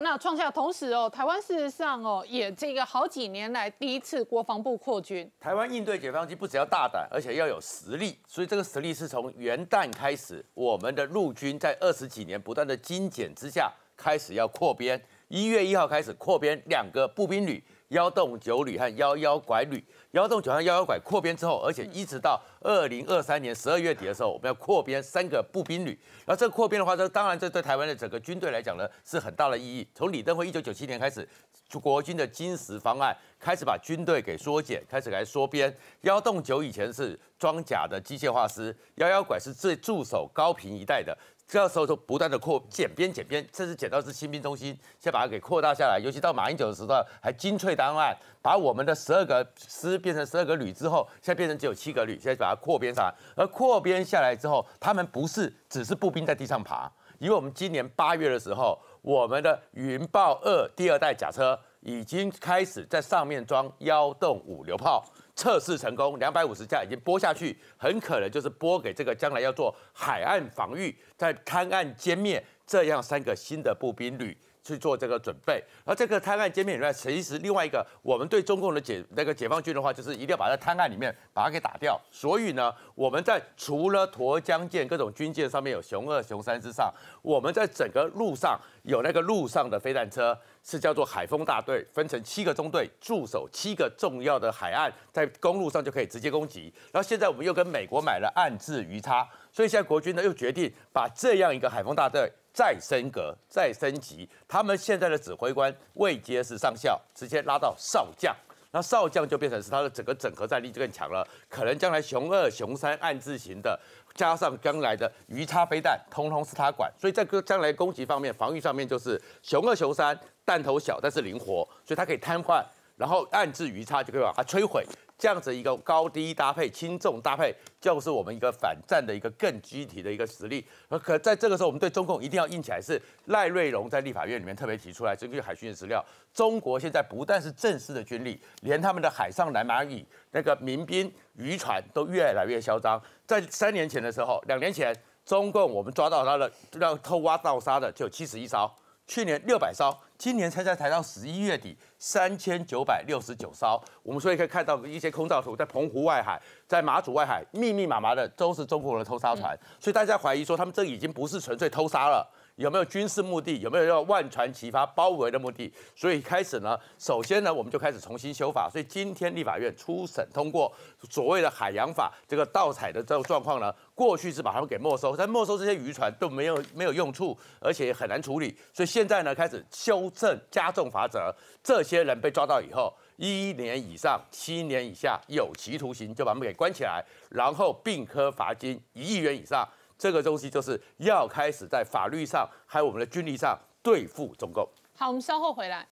那创下同时哦，台湾事实上哦，也这个好几年来第一次国防部扩军。台湾应对解放军，不只要大胆，而且要有实力。所以这个实力是从元旦开始，我们的陆军在二十几年不断的精简之下，开始要扩编。一月一号开始扩编两个步兵旅。幺洞九旅和幺幺拐旅，幺洞九和幺幺拐扩编之后，而且一直到二零二三年十二月底的时候，我们要扩编三个步兵旅。然后这个扩编的话，这当然这对台湾的整个军队来讲呢，是很大的意义。从李登辉一九九七年开始，国军的金石方案开始把军队给缩减，开始来缩编。幺洞九以前是装甲的机械化师，幺幺拐是最驻守高雄一带的。这时候就不断的扩减编减编，甚至减到是新兵中心，先把它给扩大下来。尤其到马英九的时候，还精粹档案，把我们的十二个师变成十二个旅之后，现在变成只有七个旅，现在把它扩编上。而扩编下来之后，他们不是只是步兵在地上爬，因为我们今年八月的时候，我们的云豹二第二代甲车。已经开始在上面装幺洞五榴炮，测试成功，两百五十架已经拨下去，很可能就是拨给这个将来要做海岸防御、在滩岸歼灭这样三个新的步兵旅去做这个准备。而这个滩岸歼灭以外，其实另外一个，我们对中共的解那个解放军的话，就是一定要把它滩岸里面把它给打掉。所以呢，我们在除了沱江舰各种军舰上面有熊二、熊三之上，我们在整个路上有那个路上的飞弹车。是叫做海风大队，分成七个中队驻守七个重要的海岸，在公路上就可以直接攻击。然后现在我们又跟美国买了暗制鱼叉，所以现在国军呢又决定把这样一个海风大队再升格、再升级。他们现在的指挥官魏杰是上校，直接拉到少将。那少将就变成是他的整个整合战力就更强了，可能将来熊二、熊三暗字型的，加上将来的鱼叉飞弹，通通是他管，所以在个将来攻击方面、防御上面就是熊二、熊三，弹头小但是灵活，所以它可以瘫痪。然后暗制鱼叉就可以把它摧毁，这样子一个高低搭配、轻重搭配，就是我们一个反战的一个更具体的一个实而可在这个时候，我们对中共一定要硬起来。是赖瑞荣在立法院里面特别提出来，根据海军的资料，中国现在不但是正式的军力，连他们的海上蓝蚂蚁那个民兵渔船都越来越嚣张。在三年前的时候，两年前中共我们抓到他的让偷挖盗沙的就有七十一艘，去年六百艘，今年才在台上十一月底。三千九百六十九艘，我们所以可以看到一些空照图，在澎湖外海，在马祖外海，密密麻麻的都是中国人偷沙船，所以大家怀疑说他们这已经不是纯粹偷沙了，有没有军事目的？有没有要万船齐发包围的目的？所以开始呢，首先呢，我们就开始重新修法，所以今天立法院初审通过所谓的海洋法这个盗采的这个状况呢，过去是把他们给没收，但没收这些渔船都没有没有用处，而且也很难处理，所以现在呢，开始修正加重罚则这。些人被抓到以后，一年以上七年以下有期徒刑，就把他们给关起来，然后并科罚金一亿元以上。这个东西就是要开始在法律上还有我们的军力上对付中共。好，我们稍后回来。